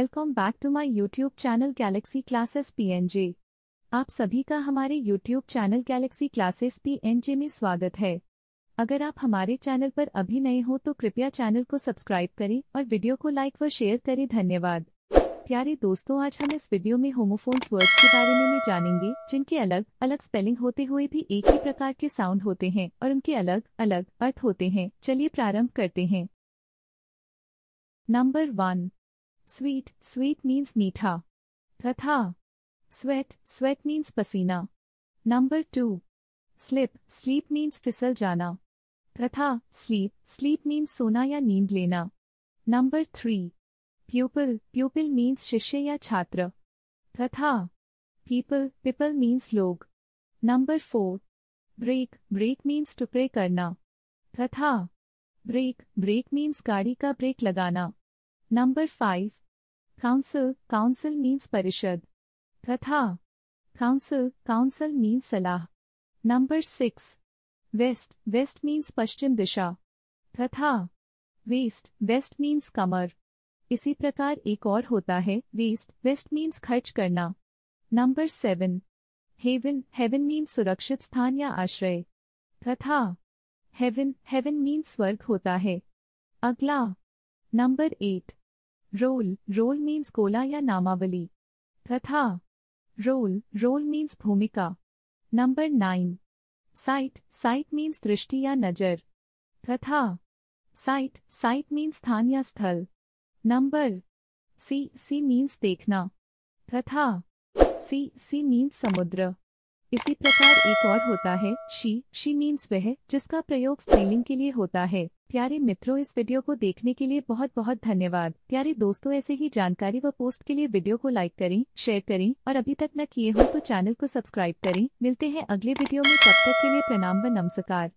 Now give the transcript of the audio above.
welcome back to my YouTube channel Galaxy Classes PNJ आप सभी का हमारे YouTube channel Galaxy Classes PNJ में स्वागत है अगर आप हमारे चैनल पर अभी नए हो तो कृपया चैनल को सब्सक्राइब करें और वीडियो को लाइक व शेयर करें धन्यवाद प्यारे दोस्तों आज हम इस वीडियो में होमोफोन्स वर्ड्स के बारे में, जानेंगे जिनके अलग अलग स्पेलिंग होते हुए भी एक ही प्रकार के साउंड होते हैं और उनके अलग अलग अर्थ होते हैं चलिए प्रारंभ करते हैं number one sweet sweet means मीठा तथा स्वेट स्वेट मीन्स पसीना number two slip sleep means फिसल जाना तथा स्लीप स्लीप मीन्स सोना या नींद लेना number three pupil pupil means शिष्य या छात्र तथा पीपल पीपल मीन्स लोग number four break break means टुकड़े करना तथा ब्रेक ब्रेक मीन्स गाड़ी का ब्रेक लगाना number five council council means परिषद प्रथा काउंसिल काउंसिल मीन्स सलाह number six west west means पश्चिम दिशा प्रथा वेस्ट वेस्ट मीन्स कमर इसी प्रकार एक और होता है वेस्ट वेस्ट मीन्स खर्च करना number seven haven haven means सुरक्षित स्थान या आश्रय प्रथा हेवन हेवन मीन्स स्वर्ग होता है अगला number eight roll role means कोला या नामावली कथा रोल रोल मीन्स भूमिका number nine sight sight means दृष्टि या नजर तथा साइट साइट मीन्स स्थान या स्थल नंबर सी सी मीन्स देखना तथा सी सी मीन्स समुद्र इसी प्रकार एक और होता है शी शी मीन्स वह जिसका प्रयोग स्त्रीलिंग के लिए होता है प्यारे मित्रों इस वीडियो को देखने के लिए बहुत बहुत धन्यवाद प्यारे दोस्तों ऐसे ही जानकारी व पोस्ट के लिए वीडियो को लाइक करें शेयर करें और अभी तक न किए हो तो चैनल को सब्सक्राइब करें मिलते हैं अगले वीडियो में तब तक के लिए प्रणाम व नमस्कार